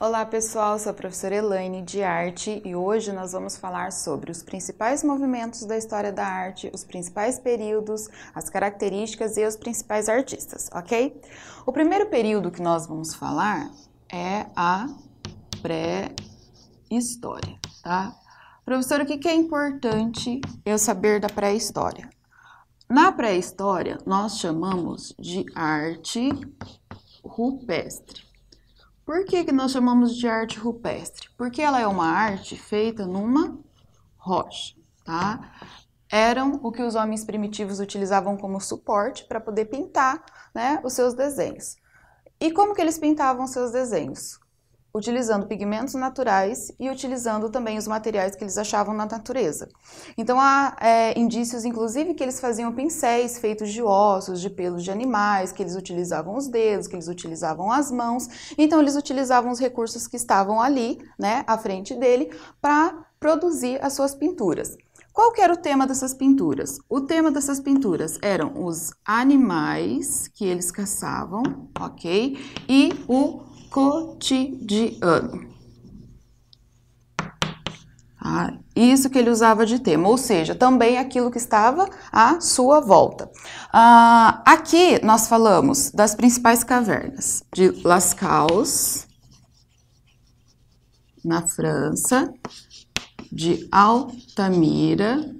Olá pessoal, sou a professora Elaine de Arte e hoje nós vamos falar sobre os principais movimentos da história da arte, os principais períodos, as características e os principais artistas, ok? O primeiro período que nós vamos falar é a pré-história, tá? Professor, o que é importante eu saber da pré-história? Na pré-história, nós chamamos de arte rupestre. Por que, que nós chamamos de arte rupestre? Porque ela é uma arte feita numa rocha, tá? Eram o que os homens primitivos utilizavam como suporte para poder pintar né, os seus desenhos. E como que eles pintavam seus desenhos? utilizando pigmentos naturais e utilizando também os materiais que eles achavam na natureza. Então há é, indícios, inclusive, que eles faziam pincéis feitos de ossos, de pelos de animais, que eles utilizavam os dedos, que eles utilizavam as mãos. Então eles utilizavam os recursos que estavam ali, né, à frente dele, para produzir as suas pinturas. Qual que era o tema dessas pinturas? O tema dessas pinturas eram os animais que eles caçavam, ok? E o cotidiano. Ah, isso que ele usava de tema, ou seja, também aquilo que estava à sua volta. Ah, aqui nós falamos das principais cavernas de Lascaux, na França, de Altamira,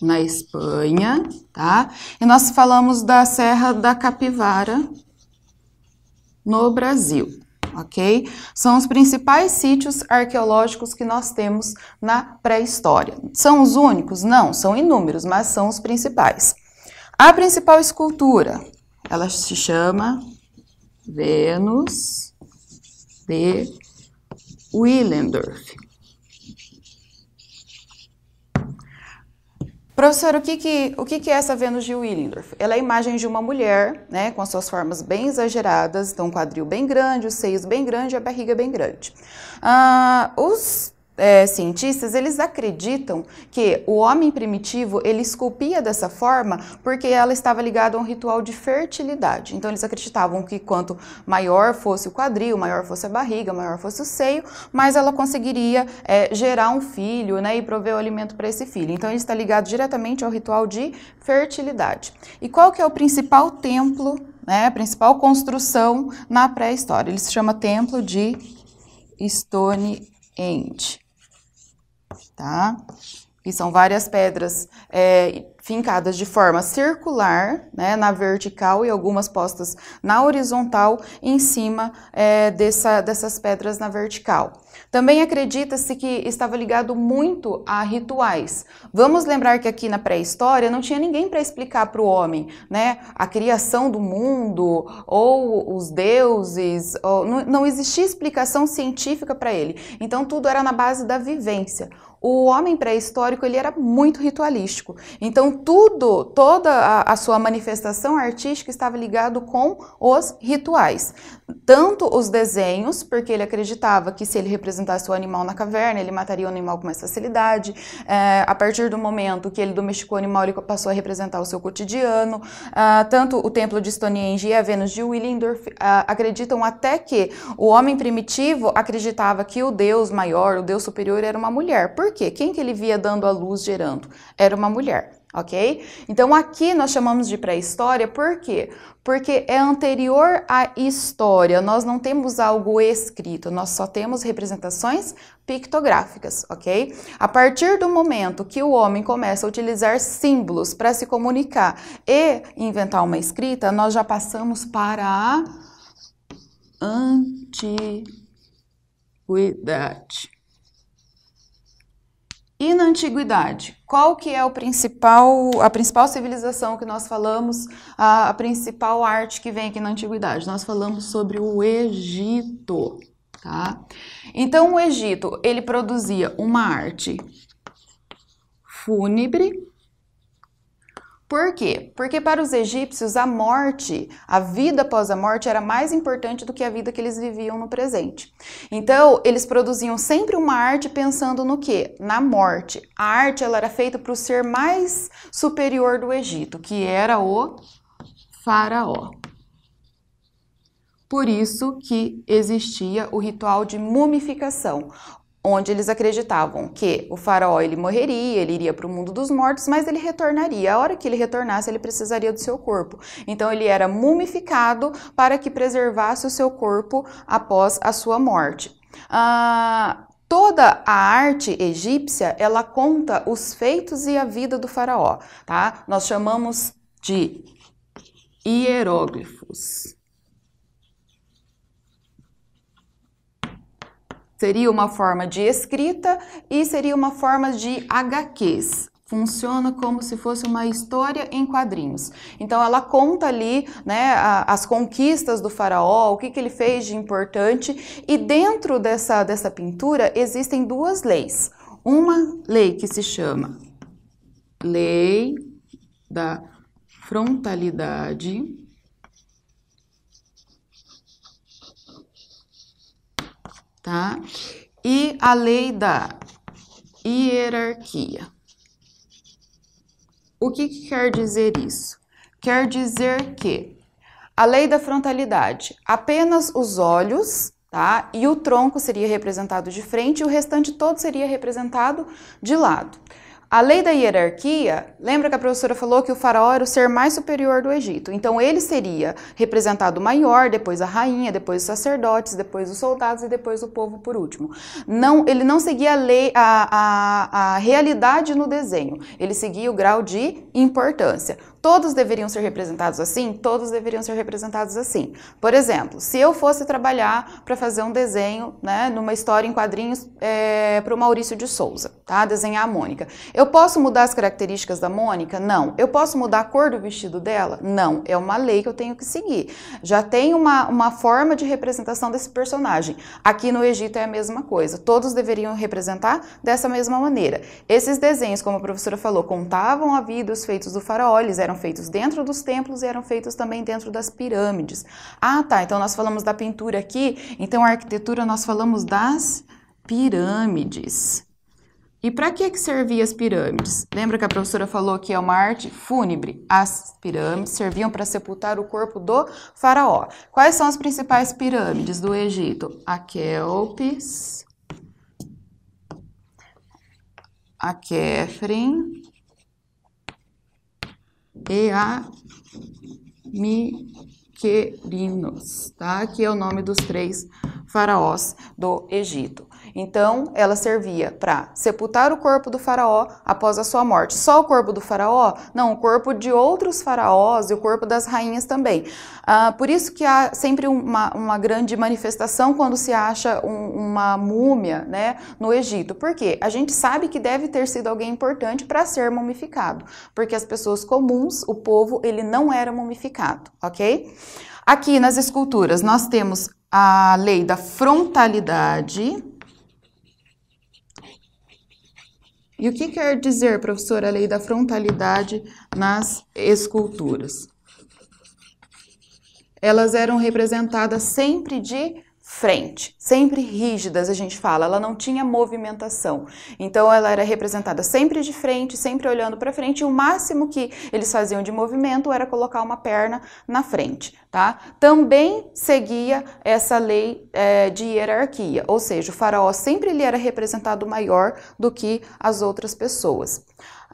na Espanha, tá? E nós falamos da Serra da Capivara, no Brasil, ok? São os principais sítios arqueológicos que nós temos na pré-história. São os únicos? Não, são inúmeros, mas são os principais. A principal escultura, ela se chama Vênus de Willendorf. Professor, o que que, o que que é essa Vênus de Willendorf? Ela é a imagem de uma mulher, né, com as suas formas bem exageradas, então um quadril bem grande, os seios bem grande, a barriga bem grande. Ah, os é, cientistas, eles acreditam que o homem primitivo ele esculpia dessa forma porque ela estava ligada a um ritual de fertilidade. Então eles acreditavam que quanto maior fosse o quadril, maior fosse a barriga, maior fosse o seio, mais ela conseguiria é, gerar um filho, né, e prover o alimento para esse filho. Então ele está ligado diretamente ao ritual de fertilidade. E qual que é o principal templo, né, a principal construção na pré-história? Ele se chama Templo de Stonehenge tá? E são várias pedras é, fincadas de forma circular, né, na vertical e algumas postas na horizontal, em cima é, dessa, dessas pedras na vertical. Também acredita-se que estava ligado muito a rituais. Vamos lembrar que aqui na pré-história não tinha ninguém para explicar para o homem, né, a criação do mundo ou os deuses, ou, não, não existia explicação científica para ele. Então tudo era na base da vivência o homem pré-histórico ele era muito ritualístico. Então tudo, toda a, a, sua manifestação artística estava ligado com os rituais. Tanto os desenhos, porque ele acreditava que se ele representasse o animal na caverna, ele mataria o animal com mais facilidade. É, a partir do momento que ele domesticou o animal, ele passou a representar o seu cotidiano. É, tanto o templo de Stonehenge e a Vênus de Willendorf é, acreditam até que o homem primitivo acreditava que o deus maior, o deus superior, era uma mulher. Por por quê? Quem que ele via dando a luz gerando? Era uma mulher, ok? Então aqui nós chamamos de pré-história, por quê? Porque é anterior à história, nós não temos algo escrito, nós só temos representações pictográficas, ok? A partir do momento que o homem começa a utilizar símbolos para se comunicar e inventar uma escrita, nós já passamos para a antiguidade. E na antiguidade, qual que é o principal, a principal civilização que nós falamos, a, a principal arte que vem aqui na antiguidade? Nós falamos sobre o Egito, tá? Então o Egito, ele produzia uma arte fúnebre, por quê? Porque para os egípcios a morte, a vida após a morte era mais importante do que a vida que eles viviam no presente. Então, eles produziam sempre uma arte pensando no quê? Na morte. A arte ela era feita para o ser mais superior do Egito, que era o faraó. Por isso que existia o ritual de mumificação, onde eles acreditavam que o faraó ele morreria, ele iria para o mundo dos mortos, mas ele retornaria. A hora que ele retornasse, ele precisaria do seu corpo. Então ele era mumificado para que preservasse o seu corpo após a sua morte. Ah, Toda a arte egípcia, ela conta os feitos e a vida do faraó, tá? Nós chamamos de hieróglifos. Seria uma forma de escrita e seria uma forma de HQs. Funciona como se fosse uma história em quadrinhos. Então ela conta ali né, a, as conquistas do faraó, o que, que ele fez de importante. E dentro dessa, dessa pintura existem duas leis. Uma lei que se chama Lei da Frontalidade tá? E a lei da hierarquia. O que, que quer dizer isso? Quer dizer que a lei da frontalidade, apenas os olhos Tá? E o tronco seria representado de frente e o restante todo seria representado de lado. A lei da hierarquia, lembra que a professora falou que o faraó era o ser mais superior do Egito. Então ele seria representado maior, depois a rainha, depois os sacerdotes, depois os soldados e depois o povo por último. Não, ele não seguia a lei, a, a, a realidade no desenho. Ele seguia o grau de importância todos deveriam ser representados assim, todos deveriam ser representados assim. Por exemplo, se eu fosse trabalhar para fazer um desenho, né, numa história em quadrinhos é, para o Maurício de Souza, tá? Desenhar a Mônica. Eu posso mudar as características da Mônica? Não. Eu posso mudar a cor do vestido dela? Não. É uma lei que eu tenho que seguir. Já tem uma, uma forma de representação desse personagem. Aqui no Egito é a mesma coisa. Todos deveriam representar dessa mesma maneira. Esses desenhos, como a professora falou, contavam a vida e os feitos do faraó, eles eram eram feitos dentro dos templos e eram feitos também dentro das pirâmides. Ah, tá, então nós falamos da pintura aqui, então a arquitetura nós falamos das pirâmides. E para que, que serviam as pirâmides? Lembra que a professora falou que é uma arte fúnebre? As pirâmides serviam para sepultar o corpo do faraó. Quais são as principais pirâmides do Egito? A Kelpis, a Kefren, e a Miquerinos, tá? Que é o nome dos três faraós do Egito. Então, ela servia para sepultar o corpo do faraó após a sua morte. Só o corpo do faraó? Não, o corpo de outros faraós e o corpo das rainhas também. Ah, por isso que há sempre uma, uma grande manifestação quando se acha um, uma múmia né, no Egito. Por quê? A gente sabe que deve ter sido alguém importante para ser mumificado, porque as pessoas comuns, o povo, ele não era mumificado, ok? Aqui nas esculturas nós temos a lei da frontalidade, E o que quer dizer, professora, a lei da frontalidade nas esculturas? Elas eram representadas sempre de frente, sempre rígidas, a gente fala, ela não tinha movimentação. Então ela era representada sempre de frente, sempre olhando para frente, e o máximo que eles faziam de movimento era colocar uma perna na frente, tá? Também seguia essa lei é, de hierarquia, ou seja, o faraó sempre lhe era representado maior do que as outras pessoas.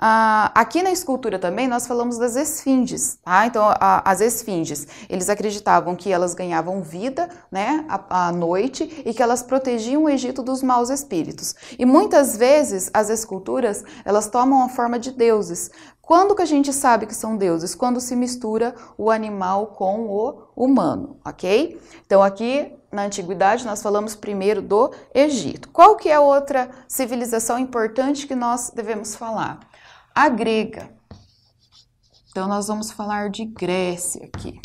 Ah, aqui na escultura também nós falamos das esfinges, tá? Então, a, as esfinges, eles acreditavam que elas ganhavam vida, né, à, à, noite e que elas protegiam o Egito dos maus espíritos. E muitas vezes as esculturas, elas tomam a forma de deuses. Quando que a gente sabe que são deuses? Quando se mistura o animal com o humano, ok? Então, aqui na antiguidade nós falamos primeiro do Egito. Qual que é outra civilização importante que nós devemos falar? A grega. Então, nós vamos falar de Grécia aqui.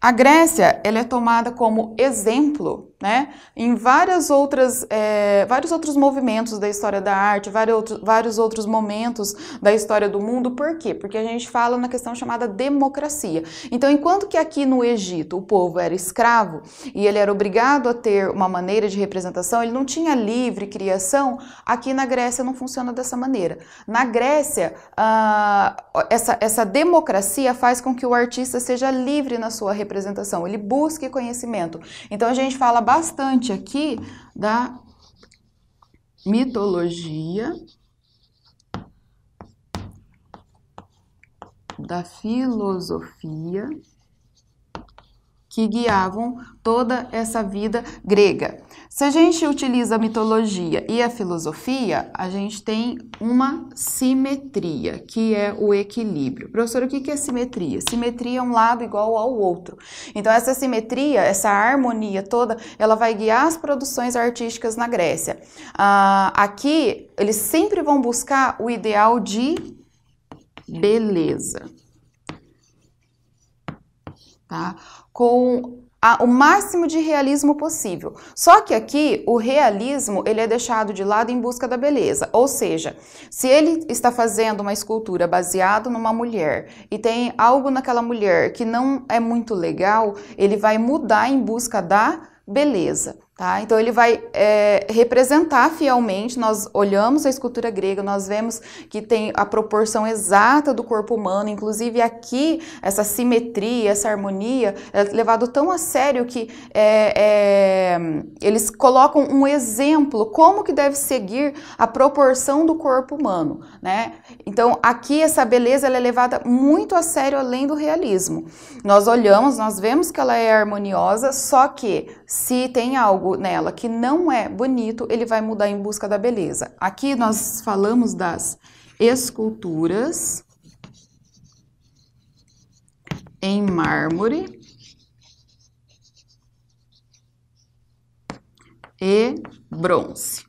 A Grécia ela é tomada como exemplo né? Em várias outras, é, vários outros movimentos da história da arte, vários outros, vários outros momentos da história do mundo. Por quê? Porque a gente fala na questão chamada democracia. Então, enquanto que aqui no Egito o povo era escravo e ele era obrigado a ter uma maneira de representação, ele não tinha livre criação. Aqui na Grécia não funciona dessa maneira. Na Grécia, ah, essa, essa democracia faz com que o artista seja livre na sua representação. Ele busque conhecimento. Então, a gente fala bastante aqui da mitologia, da filosofia que guiavam toda essa vida grega. Se a gente utiliza a mitologia e a filosofia, a gente tem uma simetria, que é o equilíbrio. Professor, o que é simetria? Simetria é um lado igual ao outro. Então, essa simetria, essa harmonia toda, ela vai guiar as produções artísticas na Grécia. Ah, aqui, eles sempre vão buscar o ideal de beleza. Tá? com a, o máximo de realismo possível. Só que aqui o realismo ele é deixado de lado em busca da beleza. Ou seja, se ele está fazendo uma escultura baseada numa mulher e tem algo naquela mulher que não é muito legal, ele vai mudar em busca da beleza. Tá? Então ele vai é, representar fielmente. Nós olhamos a escultura grega, nós vemos que tem a proporção exata do corpo humano, inclusive aqui essa simetria, essa harmonia é levado tão a sério que é, é, eles colocam um exemplo como que deve seguir a proporção do corpo humano, né? Então aqui essa beleza é levada muito a sério além do realismo. Nós olhamos, nós vemos que ela é harmoniosa, só que se tem algo nela que não é bonito, ele vai mudar em busca da beleza. Aqui nós falamos das esculturas em mármore e bronze.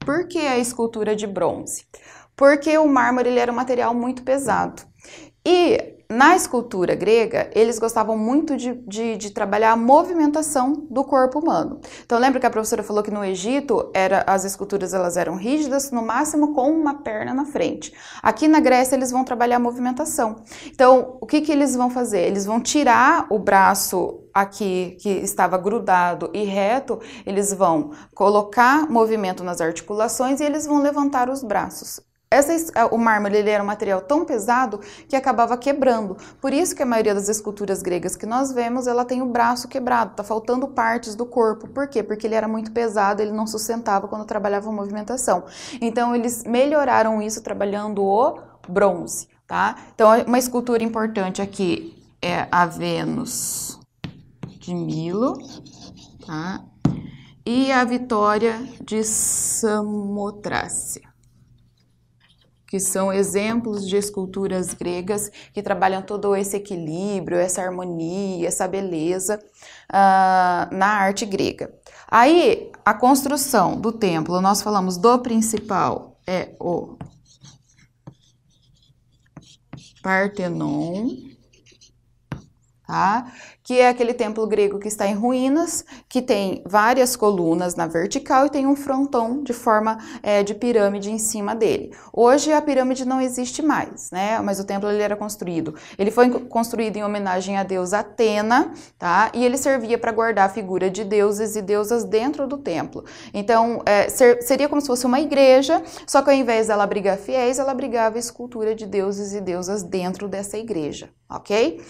Por que a escultura de bronze? Porque o mármore ele era um material muito pesado. E na escultura grega, eles gostavam muito de, de, de, trabalhar a movimentação do corpo humano. Então, lembra que a professora falou que no Egito era, as esculturas elas eram rígidas, no máximo com uma perna na frente. Aqui na Grécia, eles vão trabalhar a movimentação. Então, o que, que eles vão fazer? Eles vão tirar o braço aqui que estava grudado e reto, eles vão colocar movimento nas articulações e eles vão levantar os braços. Essa, o mármore ele era um material tão pesado que acabava quebrando. Por isso que a maioria das esculturas gregas que nós vemos, ela tem o braço quebrado, tá faltando partes do corpo. Por quê? Porque ele era muito pesado, ele não sustentava quando trabalhava a movimentação. Então eles melhoraram isso trabalhando o bronze, tá? Então é uma escultura importante aqui é a Vênus de Milo, tá? E a Vitória de Samotrácia que são exemplos de esculturas gregas que trabalham todo esse equilíbrio, essa harmonia, essa beleza uh, na arte grega. Aí, a construção do templo, nós falamos do principal, é o Partenon, tá? que é aquele templo grego que está em ruínas, que tem várias colunas na vertical e tem um frontão de forma é, de pirâmide em cima dele. Hoje a pirâmide não existe mais, né? Mas o templo ele era construído. Ele foi construído em homenagem à deusa Atena, tá? E ele servia para guardar a figura de deuses e deusas dentro do templo. Então é, ser, seria como se fosse uma igreja, só que ao invés dela abrigar fiéis, ela abrigava escultura de deuses e deusas dentro dessa igreja, ok?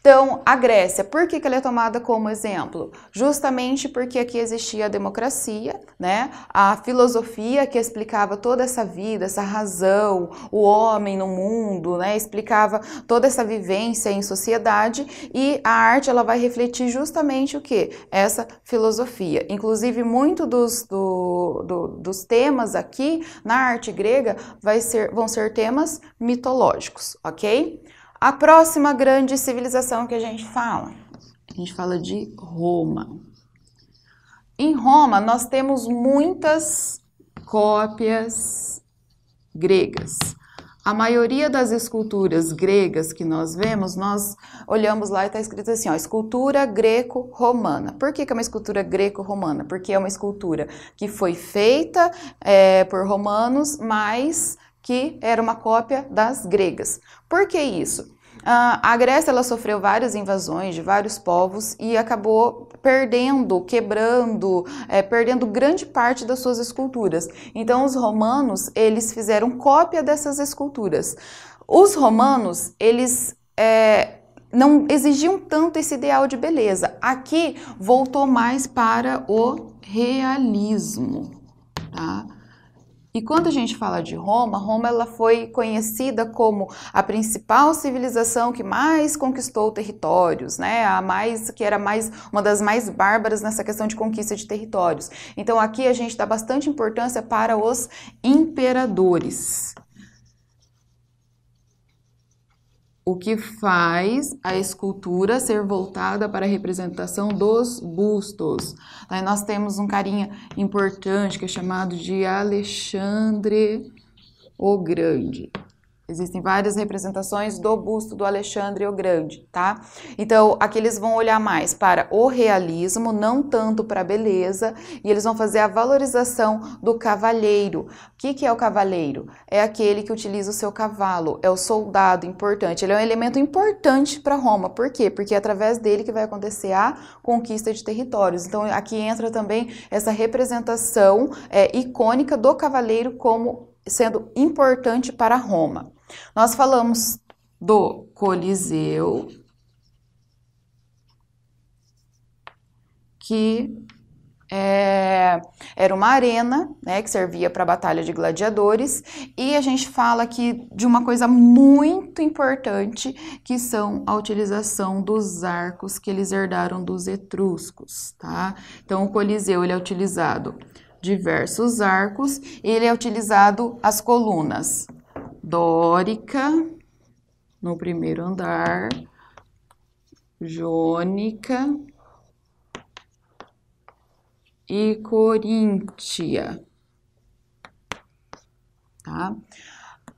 Então, a Grécia, por que, que, ela é tomada como exemplo? Justamente porque aqui existia a democracia, né? a filosofia que explicava toda essa vida, essa razão, o homem no mundo, né? explicava toda essa vivência em sociedade e a arte ela vai refletir justamente o que? Essa filosofia. Inclusive, muito dos, do, do, dos temas aqui na arte grega vai ser, vão ser temas mitológicos, ok? A próxima grande civilização que a gente fala, a gente fala de Roma. Em Roma, nós temos muitas cópias gregas. A maioria das esculturas gregas que nós vemos, nós olhamos lá e está escrito assim, ó, escultura greco-romana. Por que, que, é uma escultura greco-romana? Porque é uma escultura que foi feita é, por romanos, mas que era uma cópia das gregas. Por que isso? Ah, a Grécia ela sofreu várias invasões de vários povos e acabou perdendo, quebrando, é, perdendo grande parte das suas esculturas. Então os romanos eles fizeram cópia dessas esculturas. Os romanos eles é, não exigiam tanto esse ideal de beleza. Aqui voltou mais para o realismo, tá? E quando a gente fala de Roma, Roma ela foi conhecida como a principal civilização que mais conquistou territórios, né? A mais que era mais uma das mais bárbaras nessa questão de conquista de territórios. Então aqui a gente dá bastante importância para os imperadores. o que faz a escultura ser voltada para a representação dos bustos. Aí nós temos um carinha importante que é chamado de Alexandre o Grande. Existem várias representações do busto do Alexandre o Grande, tá? Então, aqui eles vão olhar mais para o realismo, não tanto para a beleza, e eles vão fazer a valorização do cavalheiro. O que, que é o cavalheiro? É aquele que utiliza o seu cavalo, é o soldado importante. Ele é um elemento importante para Roma. Por quê? Porque é através dele que vai acontecer a conquista de territórios. Então, aqui entra também essa representação é, icônica do cavaleiro como sendo importante para Roma. Nós falamos do Coliseu, que é, era uma arena né, que servia para a batalha de gladiadores, e a gente fala aqui de uma coisa muito importante, que são a utilização dos arcos que eles herdaram dos etruscos, tá? Então, o Coliseu ele é utilizado diversos arcos, ele é utilizado as colunas, dórica no primeiro andar, jônica e coríntia. Tá?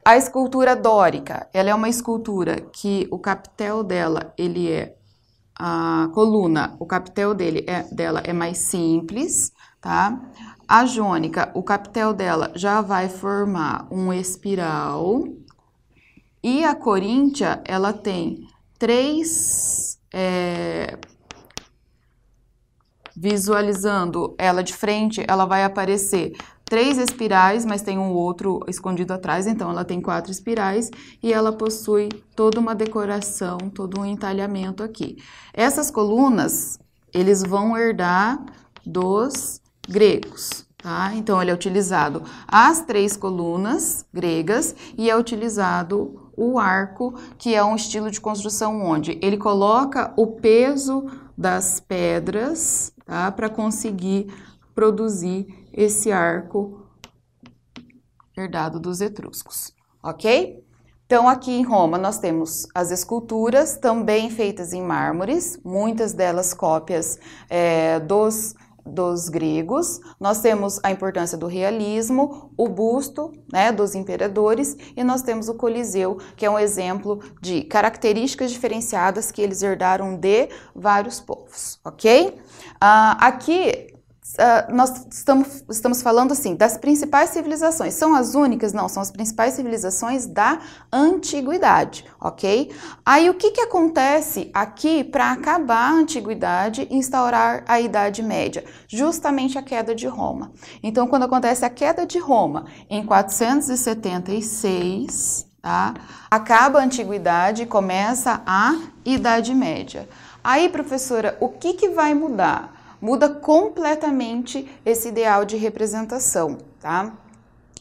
A escultura dórica, ela é uma escultura que o capitel dela, ele é a coluna, o capitel dele é, dela é mais simples, tá? A jônica, o capitel dela já vai formar um espiral. E a coríntia, ela tem três... É, visualizando ela de frente, ela vai aparecer três espirais, mas tem um outro escondido atrás, então ela tem quatro espirais e ela possui toda uma decoração, todo um entalhamento aqui. Essas colunas, eles vão herdar dos gregos. Tá? Então, ele é utilizado as três colunas gregas e é utilizado o arco, que é um estilo de construção onde ele coloca o peso das pedras tá? para conseguir produzir esse arco herdado dos etruscos, ok? Então, aqui em Roma, nós temos as esculturas, também feitas em mármores, muitas delas cópias é, dos dos gregos, nós temos a importância do realismo, o busto né, dos imperadores e nós temos o Coliseu, que é um exemplo de características diferenciadas que eles herdaram de vários povos, ok? Uh, aqui Uh, nós estamos, estamos falando assim das principais civilizações. São as únicas? Não, são as principais civilizações da antiguidade, ok? Aí o que, que acontece aqui para acabar a antiguidade e instaurar a Idade Média? Justamente a queda de Roma. Então, quando acontece a queda de Roma em 476, tá? acaba a antiguidade e começa a Idade Média. Aí, professora, o que, que vai mudar? muda completamente esse ideal de representação, tá?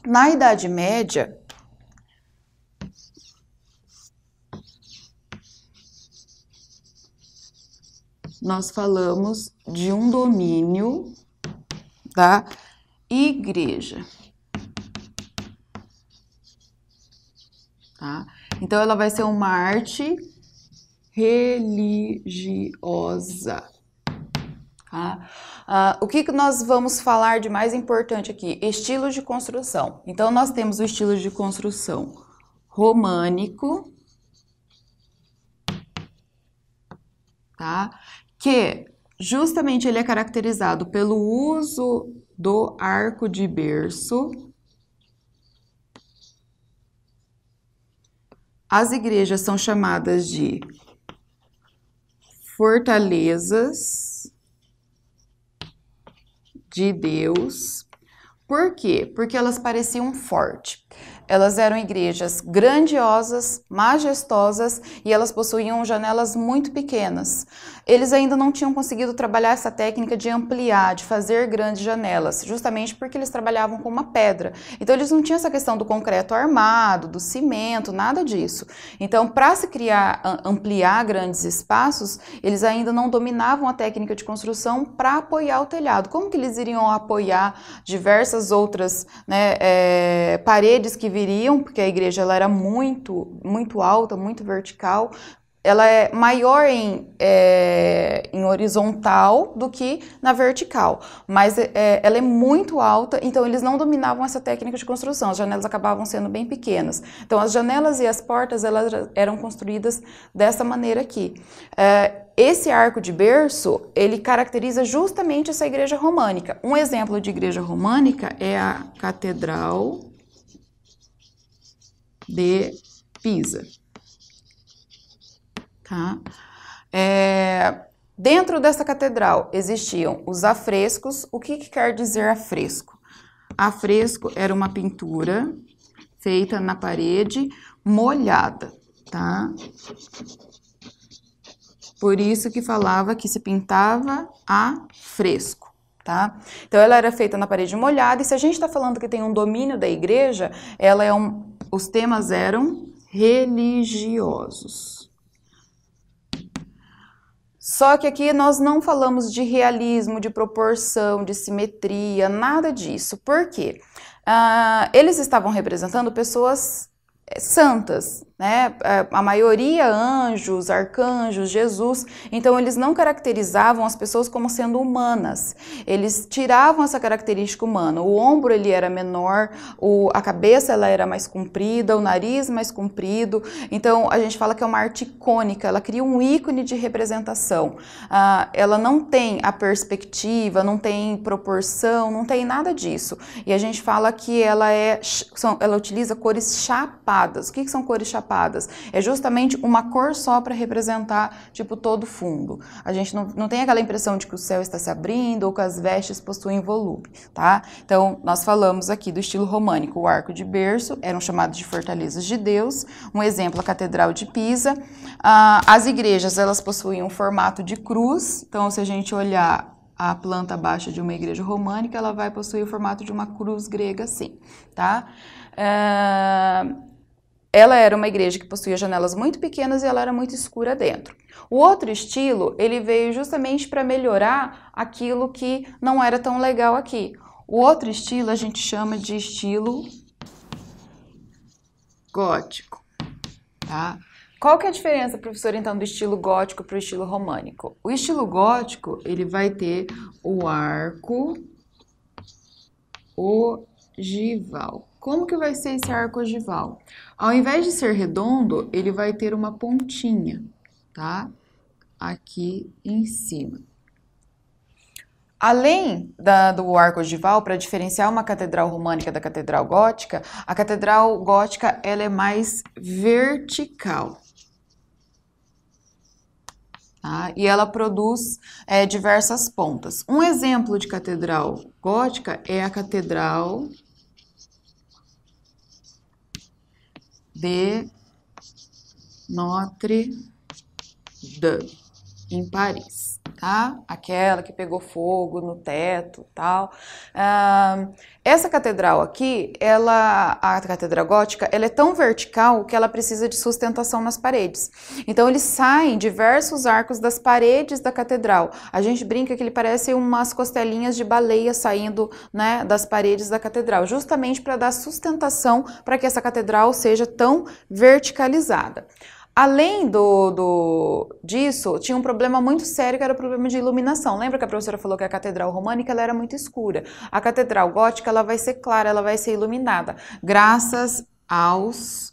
Na Idade Média, nós falamos de um domínio da tá? igreja. Tá? Então, ela vai ser uma arte religiosa. Ah, ah, o que, que nós vamos falar de mais importante aqui? Estilos de construção. Então, nós temos o estilo de construção românico, tá? que justamente ele é caracterizado pelo uso do arco de berço. As igrejas são chamadas de fortalezas de Deus. Por quê? Porque elas pareciam fortes. Elas eram igrejas grandiosas, majestosas e elas possuíam janelas muito pequenas. Eles ainda não tinham conseguido trabalhar essa técnica de ampliar, de fazer grandes janelas, justamente porque eles trabalhavam com uma pedra. Então eles não tinham essa questão do concreto armado, do cimento, nada disso. Então, para se criar, ampliar grandes espaços, eles ainda não dominavam a técnica de construção para apoiar o telhado. Como que eles iriam apoiar diversas outras né, é, paredes que viriam subiriam, porque a igreja ela era muito, muito alta, muito vertical. Ela é maior em, é, em horizontal do que na vertical, mas é, é, ela é muito alta, então eles não dominavam essa técnica de construção, as janelas acabavam sendo bem pequenas. Então, as janelas e as portas elas eram construídas dessa maneira aqui. É, esse arco de berço, ele caracteriza justamente essa igreja românica. Um exemplo de igreja românica é a Catedral de Pisa. Tá? É, dentro dessa catedral existiam os afrescos. O que, que quer dizer afresco? Afresco era uma pintura feita na parede molhada, tá? Por isso que falava que se pintava a fresco, tá? Então ela era feita na parede molhada e se a gente está falando que tem um domínio da igreja, ela é um, os temas eram religiosos. Só que aqui nós não falamos de realismo, de proporção, de simetria, nada disso. Por quê? Uh, eles estavam representando pessoas santas, né? É, a maioria anjos, arcanjos, Jesus. Então eles não caracterizavam as pessoas como sendo humanas. Eles tiravam essa característica humana. O ombro ele era menor, o, a cabeça ela era mais comprida, o nariz mais comprido. Então a gente fala que é uma arte icônica. Ela cria um ícone de representação. Ah, ela não tem a perspectiva, não tem proporção, não tem nada disso. E a gente fala que ela é, ela utiliza cores chapadas chapadas. O que, que são cores chapadas? É justamente uma cor só para representar, tipo, todo o fundo. A gente não, não tem aquela impressão de que o céu está se abrindo ou que as vestes possuem volume, tá? Então, nós falamos aqui do estilo românico. O arco de berço eram chamados de fortalezas de Deus. Um exemplo, a Catedral de Pisa. Ah, as igrejas, elas possuíam um formato de cruz. Então, se a gente olhar a planta baixa de uma igreja românica, ela vai possuir o formato de uma cruz grega, sim, tá? Ah, ela era uma igreja que possuía janelas muito pequenas e ela era muito escura dentro. O outro estilo, ele veio justamente para melhorar aquilo que não era tão legal aqui. O outro estilo a gente chama de estilo gótico, tá? Qual que é a diferença, professor, então, do estilo gótico para o estilo românico? O estilo gótico, ele vai ter o arco ogival. Como que vai ser esse arco ogival? Ao invés de ser redondo, ele vai ter uma pontinha, tá? Aqui em cima. Além da, do arco ogival, para diferenciar uma catedral românica da catedral gótica, a catedral gótica ela é mais vertical. Tá? E ela produz é, diversas pontas. Um exemplo de catedral gótica é a catedral de Notre Dame, em Paris tá? Aquela que pegou fogo no teto, tal. Ah, essa catedral aqui, ela, a catedral gótica, ela é tão vertical que ela precisa de sustentação nas paredes. Então eles saem diversos arcos das paredes da catedral. A gente brinca que ele parece umas costelinhas de baleia saindo, né, das paredes da catedral, justamente para dar sustentação para que essa catedral seja tão verticalizada. Além do, do, disso, tinha um problema muito sério que era o problema de iluminação. Lembra que a professora falou que a catedral românica ela era muito escura? A catedral gótica ela vai ser clara, ela vai ser iluminada, graças aos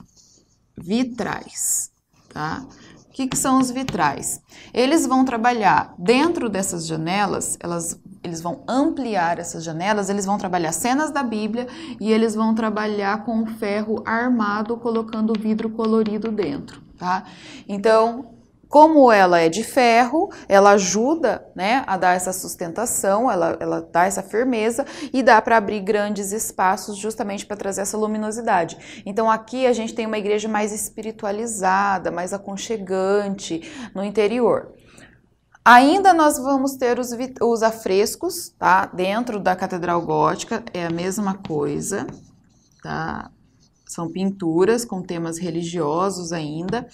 vitrais, tá? O que, que são os vitrais? Eles vão trabalhar dentro dessas janelas, elas, eles vão ampliar essas janelas, eles vão trabalhar cenas da Bíblia e eles vão trabalhar com ferro armado colocando vidro colorido dentro. Tá? Então, como ela é de ferro, ela ajuda né, a dar essa sustentação, ela, ela dá essa firmeza e dá para abrir grandes espaços justamente para trazer essa luminosidade. Então aqui a gente tem uma igreja mais espiritualizada, mais aconchegante no interior. Ainda nós vamos ter os, os afrescos, tá? Dentro da Catedral Gótica, é a mesma coisa, tá? são pinturas com temas religiosos ainda.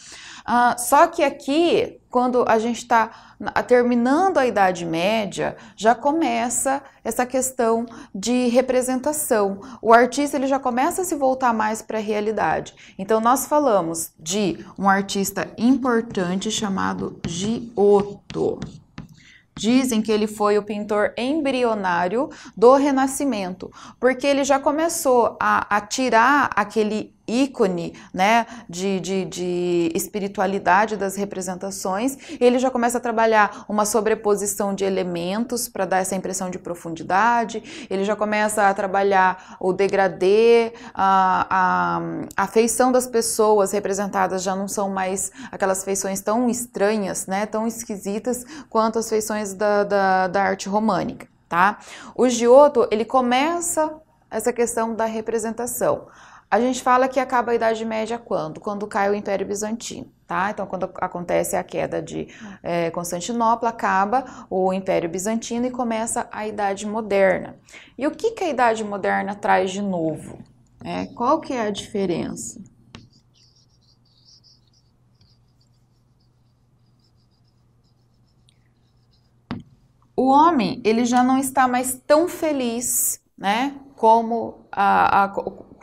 Ah, só que aqui, quando a gente está terminando a Idade Média, já começa essa questão de representação. O artista ele já começa a se voltar mais para a realidade. Então, nós falamos de um artista importante chamado Giotto. Dizem que ele foi o pintor embrionário do Renascimento, porque ele já começou a, a tirar aquele ícone né, de, de, de, espiritualidade das representações, ele já começa a trabalhar uma sobreposição de elementos para dar essa impressão de profundidade, ele já começa a trabalhar o degradê, a, a, a feição das pessoas representadas já não são mais aquelas feições tão estranhas, né, tão esquisitas quanto as feições da, da, da arte românica. Tá? O Giotto, ele começa essa questão da representação. A gente fala que acaba a Idade Média quando? Quando cai o Império Bizantino, tá? Então, quando acontece a queda de é, Constantinopla, acaba o Império Bizantino e começa a Idade Moderna. E o que, que a Idade Moderna traz de novo? É, qual que é a diferença? O homem, ele já não está mais tão feliz, né? Como a, a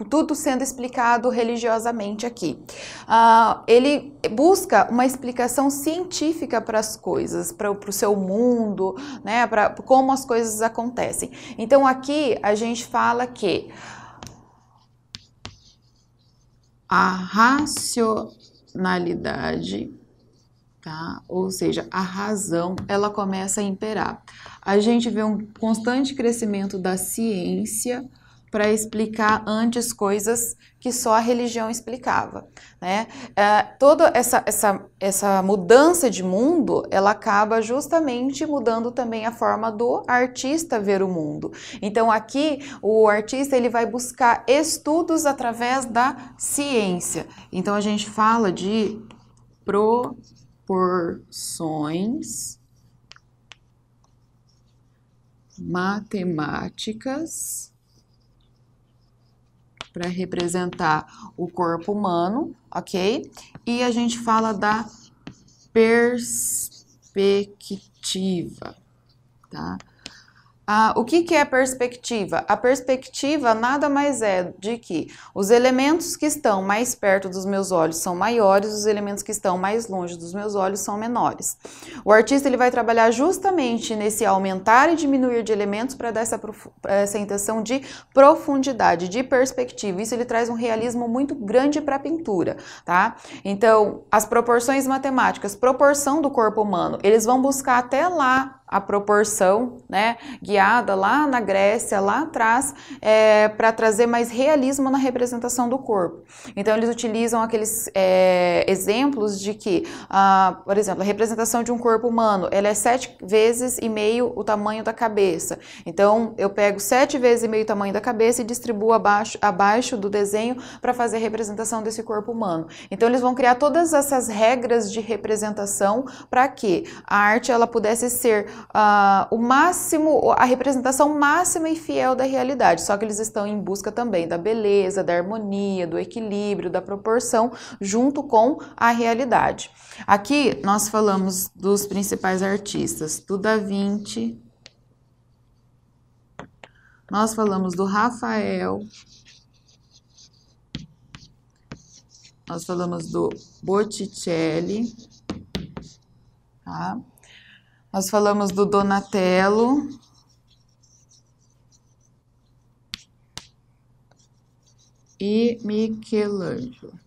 tudo sendo explicado religiosamente aqui. Uh, ele busca uma explicação científica para as coisas, para o seu mundo, né, para como as coisas acontecem. Então aqui a gente fala que a racionalidade Tá? Ou seja, a razão ela começa a imperar. A gente vê um constante crescimento da ciência, para explicar antes coisas que só a religião explicava. Né? É, toda essa, essa, essa mudança de mundo, ela acaba justamente mudando também a forma do artista ver o mundo. Então aqui o artista ele vai buscar estudos através da ciência. Então a gente fala de proporções matemáticas para representar o corpo humano, ok? E a gente fala da perspectiva, tá? Ah, o que, que é perspectiva? A perspectiva nada mais é de que os elementos que estão mais perto dos meus olhos são maiores, os elementos que estão mais longe dos meus olhos são menores. O artista ele vai trabalhar justamente nesse aumentar e diminuir de elementos para dar essa, essa intenção de profundidade, de perspectiva. Isso ele traz um realismo muito grande para a pintura, tá? Então, as proporções matemáticas, proporção do corpo humano, eles vão buscar até lá a proporção, né, guiada lá na Grécia, lá atrás, é, para trazer mais realismo na representação do corpo. Então, eles utilizam aqueles é, exemplos de que, ah, por exemplo, a representação de um corpo humano, ela é sete vezes e meio o tamanho da cabeça. Então, eu pego sete vezes e meio o tamanho da cabeça e distribuo abaixo, abaixo do desenho para fazer a representação desse corpo humano. Então, eles vão criar todas essas regras de representação para que a arte ela pudesse ser uh, o máximo, a representação máxima e fiel da realidade. Só que eles estão em busca também da beleza, da harmonia, do equilíbrio, da proporção, junto com a realidade. Aqui nós falamos dos principais artistas, do Da Vinci, nós falamos do Rafael, nós falamos do Botticelli, tá? Nós falamos do Donatello. E Michelangelo.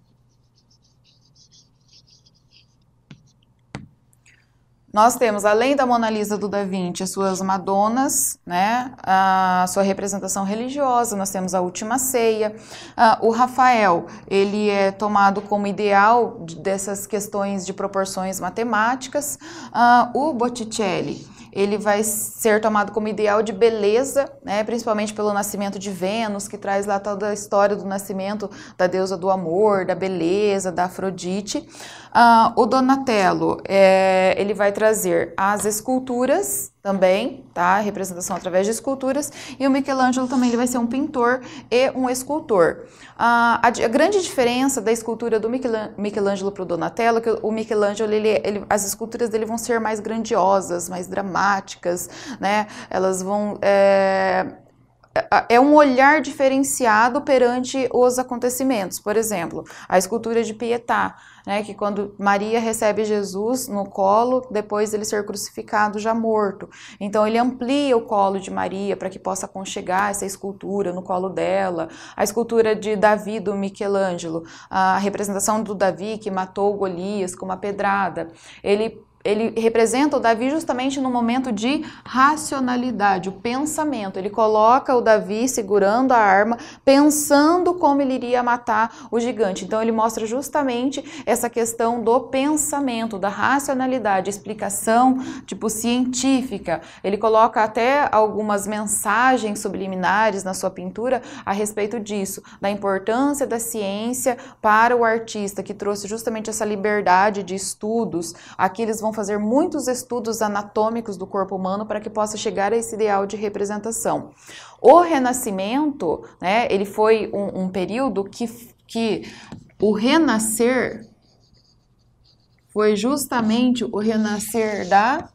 Nós temos, além da Mona Lisa do Da Vinci, suas Madonas, né, a sua representação religiosa, nós temos a Última Ceia. Ah, o Rafael, ele é tomado como ideal dessas questões de proporções matemáticas. Ah, o Botticelli, ele vai ser tomado como ideal de beleza, né, principalmente pelo nascimento de Vênus, que traz lá toda a história do nascimento da deusa do amor, da beleza, da Afrodite. Ah, o Donatello, é, ele vai trazer as esculturas, também, tá? Representação através de esculturas. E o Michelangelo também ele vai ser um pintor e um escultor. Ah, a, a, grande diferença da escultura do Michelangelo para o Donatello é que o Michelangelo, ele, ele, as esculturas dele vão ser mais grandiosas, mais dramáticas, né? Elas vão... É é, é um olhar diferenciado perante os acontecimentos. Por exemplo, a escultura de Pietà né, que quando Maria recebe Jesus no colo, depois dele ser crucificado já morto. Então ele amplia o colo de Maria para que possa conchegar essa escultura no colo dela, a escultura de Davi do Michelangelo, a representação do Davi que matou Golias com uma pedrada. Ele ele representa o Davi justamente no momento de racionalidade, o pensamento. Ele coloca o Davi segurando a arma, pensando como ele iria matar o gigante. Então ele mostra justamente essa questão do pensamento, da racionalidade, explicação tipo científica. Ele coloca até algumas mensagens subliminares na sua pintura a respeito disso, da importância da ciência para o artista, que trouxe justamente essa liberdade de estudos. Aqui eles vão fazer muitos estudos anatômicos do corpo humano para que possa chegar a esse ideal de representação. O Renascimento, né, ele foi um, um período que, que o renascer foi justamente o renascer da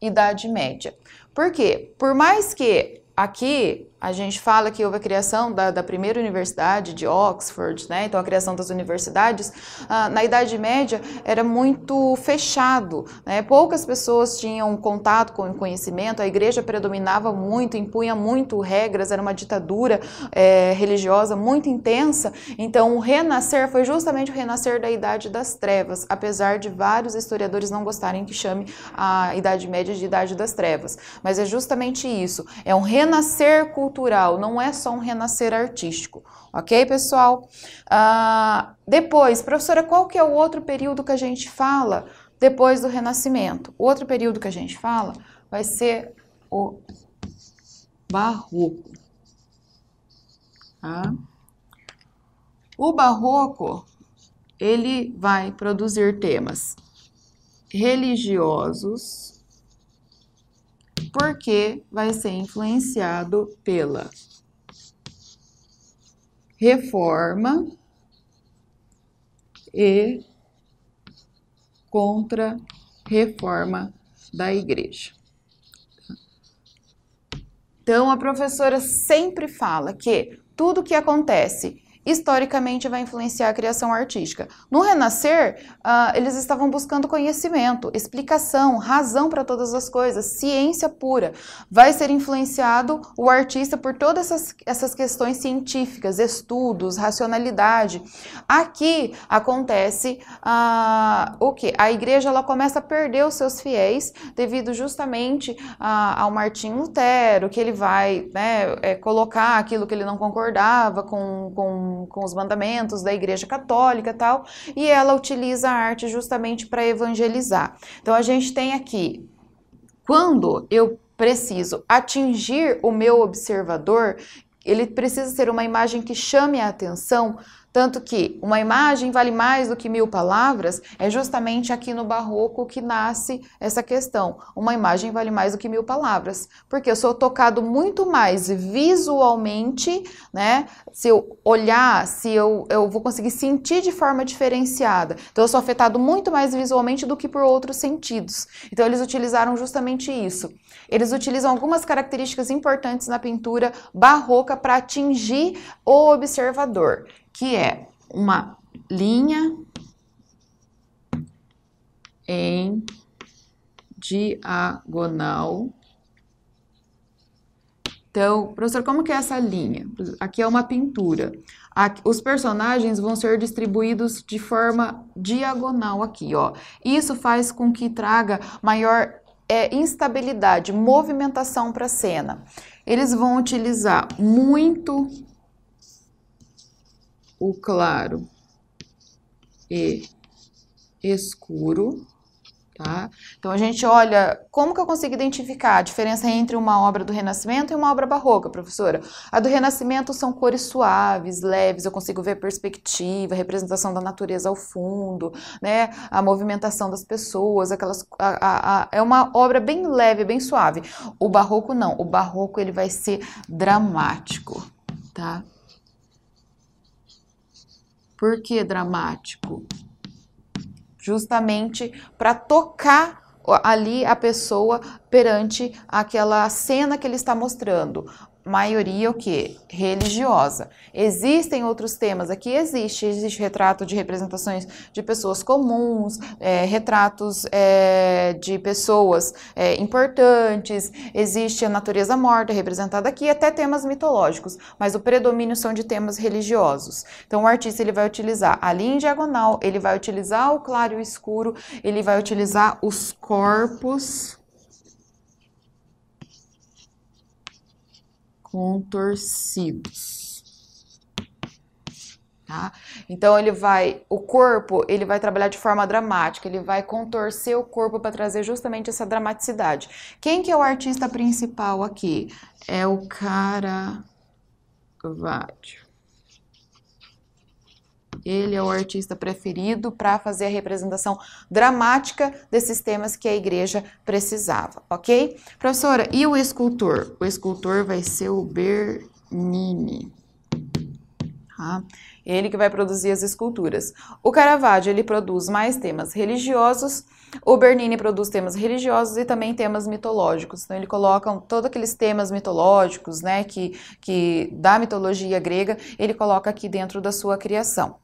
Idade Média. Por quê? Por mais que aqui a gente fala que houve a criação da, da, primeira universidade de Oxford, né? então a criação das universidades, ah, na Idade Média era muito fechado, né? poucas pessoas tinham contato com o conhecimento, a igreja predominava muito, impunha muito regras, era uma ditadura é, religiosa muito intensa, então o renascer foi justamente o renascer da Idade das Trevas, apesar de vários historiadores não gostarem que chame a Idade Média de Idade das Trevas, mas é justamente isso, é um renascer cultural cultural, não é só um renascer artístico, ok, pessoal? Ah, depois, professora, qual que é o outro período que a gente fala depois do Renascimento? O outro período que a gente fala vai ser o Barroco. Tá? O Barroco ele vai produzir temas religiosos porque vai ser influenciado pela reforma e contra reforma da igreja. Então a professora sempre fala que tudo que acontece historicamente vai influenciar a criação artística. No Renascer, uh, eles estavam buscando conhecimento, explicação, razão para todas as coisas, ciência pura. Vai ser influenciado o artista por todas essas, essas questões científicas, estudos, racionalidade. Aqui acontece uh, o que? A igreja ela começa a perder os seus fiéis devido justamente uh, ao Martim Lutero, que ele vai né, é, colocar aquilo que ele não concordava com, com com, os mandamentos da Igreja Católica tal, e ela utiliza a arte justamente para evangelizar. Então a gente tem aqui, quando eu preciso atingir o meu observador, ele precisa ser uma imagem que chame a atenção tanto que uma imagem vale mais do que mil palavras é justamente aqui no Barroco que nasce essa questão. Uma imagem vale mais do que mil palavras, porque eu sou tocado muito mais visualmente, né? Se eu olhar, se eu, eu vou conseguir sentir de forma diferenciada. Então eu sou afetado muito mais visualmente do que por outros sentidos. Então eles utilizaram justamente isso. Eles utilizam algumas características importantes na pintura barroca para atingir o observador que é uma linha em diagonal. Então, professor, como que é essa linha? Aqui é uma pintura. Aqui, os personagens vão ser distribuídos de forma diagonal aqui, ó. Isso faz com que traga maior é, instabilidade, movimentação para a cena. Eles vão utilizar muito o claro e escuro, tá? Então a gente olha como que eu consigo identificar a diferença entre uma obra do Renascimento e uma obra barroca, professora. A do Renascimento são cores suaves, leves, eu consigo ver perspectiva, representação da natureza ao fundo, né? A movimentação das pessoas, aquelas a, a, a, é uma obra bem leve, bem suave. O barroco não, o barroco ele vai ser dramático, tá? Por que dramático? Justamente para tocar ali a pessoa perante aquela cena que ele está mostrando maioria o que religiosa. Existem outros temas aqui, existe, existe retrato de representações de pessoas comuns, é, retratos é, de pessoas é, importantes, existe a natureza morta representada aqui, até temas mitológicos, mas o predomínio são de temas religiosos. Então o artista ele vai utilizar a linha em diagonal, ele vai utilizar o claro e o escuro, ele vai utilizar os corpos contorcidos. Tá? Então ele vai, o corpo, ele vai trabalhar de forma dramática, ele vai contorcer o corpo para trazer justamente essa dramaticidade. Quem que é o artista principal aqui? É o Caravaggio. Ele é o artista preferido para fazer a representação dramática desses temas que a igreja precisava, ok? Professora, e o escultor? O escultor vai ser o Bernini. Tá? Ele que vai produzir as esculturas. O Caravaggio, ele produz mais temas religiosos, o Bernini produz temas religiosos e também temas mitológicos. Então ele coloca todos aqueles temas mitológicos, né, que, que da mitologia grega, ele coloca aqui dentro da sua criação.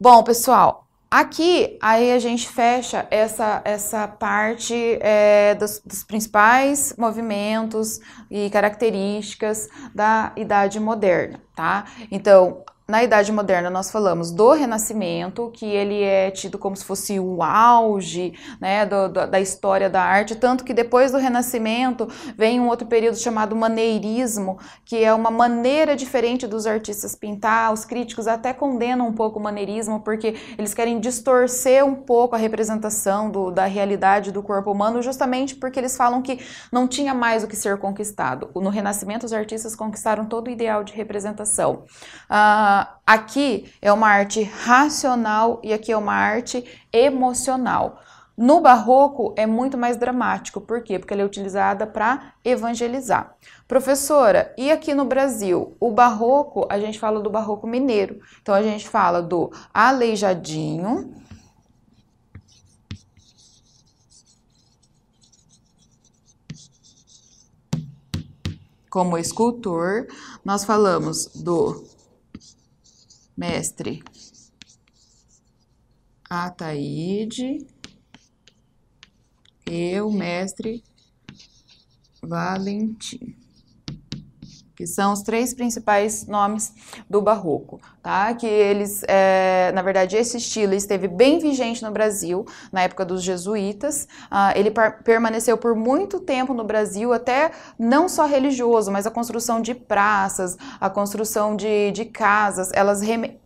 Bom, pessoal, Aqui, aí a gente fecha essa, essa parte é, dos, dos, principais movimentos e características da Idade Moderna, tá? Então, na Idade Moderna nós falamos do Renascimento, que ele é tido como se fosse o auge né, do, do, da história da arte, tanto que depois do Renascimento vem um outro período chamado maneirismo, que é uma maneira diferente dos artistas pintar. Os críticos até condenam um pouco o maneirismo, porque eles querem distorcer um pouco a representação do, da realidade do corpo humano, justamente porque eles falam que não tinha mais o que ser conquistado. No Renascimento, os artistas conquistaram todo o ideal de representação. Ah, aqui é uma arte racional e aqui é uma arte emocional. No barroco é muito mais dramático, por quê? Porque ela é utilizada para evangelizar. Professora, e aqui no Brasil? O barroco, a gente fala do barroco mineiro. Então a gente fala do aleijadinho, como escultor, nós falamos do mestre Ataíde eu mestre Valentim, que são os três principais nomes do Barroco tá? Que eles, é, na verdade, esse estilo esteve bem vigente no Brasil na época dos jesuítas. Ah, ele permaneceu por muito tempo no Brasil, até não só religioso, mas a construção de praças, a construção de, de casas, elas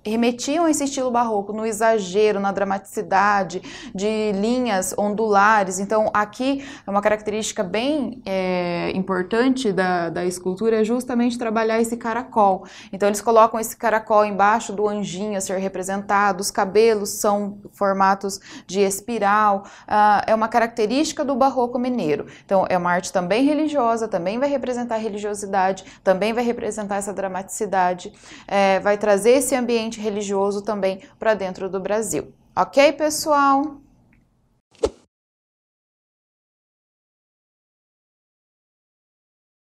remetiam a esse estilo barroco no exagero, na dramaticidade, de linhas ondulares. Então, aqui é uma característica bem é, importante da, da escultura é justamente trabalhar esse caracol. Então, eles colocam esse caracol embaixo embaixo do anjinho a ser representado, os cabelos são formatos de espiral, uh, é uma característica do barroco mineiro. Então, é uma arte também religiosa, também vai representar religiosidade, também vai representar essa dramaticidade, é, vai trazer esse ambiente religioso também para dentro do Brasil. Ok, pessoal?